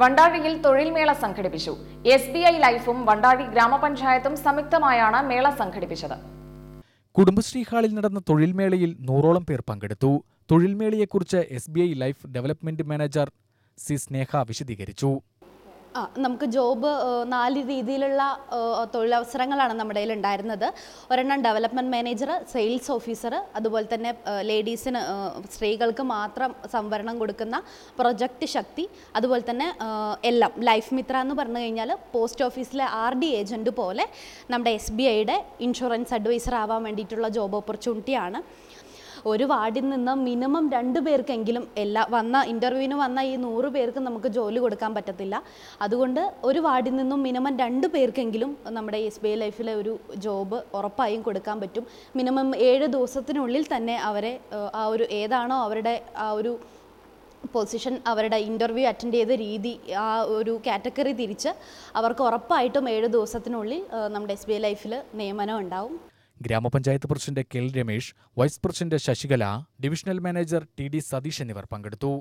വണ്ടാഴിയിൽ തൊഴിൽമേള സംഘടിപ്പിച്ചു S B I ലൈഫും വണ്ടാഴി ഗ്രാമപഞ്ചായത്തും സംയുക്തമായാണ് മേള സംഘടിപ്പിച്ചത് കുടുംബശ്രീ ഹാളിൽ നടന്ന തൊഴിൽമേളയിൽ നൂറോളം പേർ പങ്കെടുത്തു തൊഴിൽമേളയെക്കുറിച്ച് S B I life development manager C Sneha വിശദീകരിച്ചു ആ നമുക്ക് ജോബ് നാല് രീതിയിലുള്ള തൊഴിലവസരങ്ങളാണ് നമ്മുടെ കയ്യിൽ ഉണ്ടായിരുന്നത് ഒരെണ്ണം ഡെവലപ്മെൻറ്റ് മാനേജർ സെയിൽസ് ഓഫീസർ അതുപോലെ തന്നെ ലേഡീസിന് സ്ത്രീകൾക്ക് മാത്രം സംവരണം കൊടുക്കുന്ന പ്രൊജക്റ്റ് ശക്തി അതുപോലെ തന്നെ എല്ലാം ലൈഫ് മിത്ര എന്ന് പറഞ്ഞു കഴിഞ്ഞാൽ പോസ്റ്റ് ഓഫീസിലെ ആർ ഡി ഏജൻറ്റ് പോലെ നമ്മുടെ എസ് ബി ഐയുടെ ഇൻഷുറൻസ് അഡ്വൈസർ ആവാൻ വേണ്ടിയിട്ടുള്ള ജോബ് ഓപ്പർച്യൂണിറ്റിയാണ് ഒരു വാർഡിൽ നിന്ന് മിനിമം രണ്ട് പേർക്കെങ്കിലും എല്ലാ വന്ന ഇൻ്റർവ്യൂവിന് വന്ന ഈ നൂറ് പേർക്ക് നമുക്ക് ജോലി കൊടുക്കാൻ പറ്റത്തില്ല അതുകൊണ്ട് ഒരു വാർഡിൽ നിന്നും മിനിമം രണ്ട് പേർക്കെങ്കിലും നമ്മുടെ എസ് ബി ഐ ലൈഫിലെ ഒരു ജോബ് ഉറപ്പായും കൊടുക്കാൻ പറ്റും മിനിമം ഏഴ് ദിവസത്തിനുള്ളിൽ തന്നെ അവരെ ആ ഒരു ഏതാണോ അവരുടെ ആ ഒരു പൊസിഷൻ അവരുടെ ഇൻ്റർവ്യൂ അറ്റൻഡ് ചെയ്ത രീതി ആ ഒരു കാറ്റഗറി തിരിച്ച് അവർക്ക് ഉറപ്പായിട്ടും ഏഴ് ദിവസത്തിനുള്ളിൽ നമ്മുടെ എസ് ബി ഐ ലൈഫിൽ നിയമനം ഉണ്ടാവും ഗ്രാമപഞ്ചായത്ത് president K L Ramesh vice president Sasikala divisional manager T D Satheesh എന്നിവർ പങ്കെടുത്തു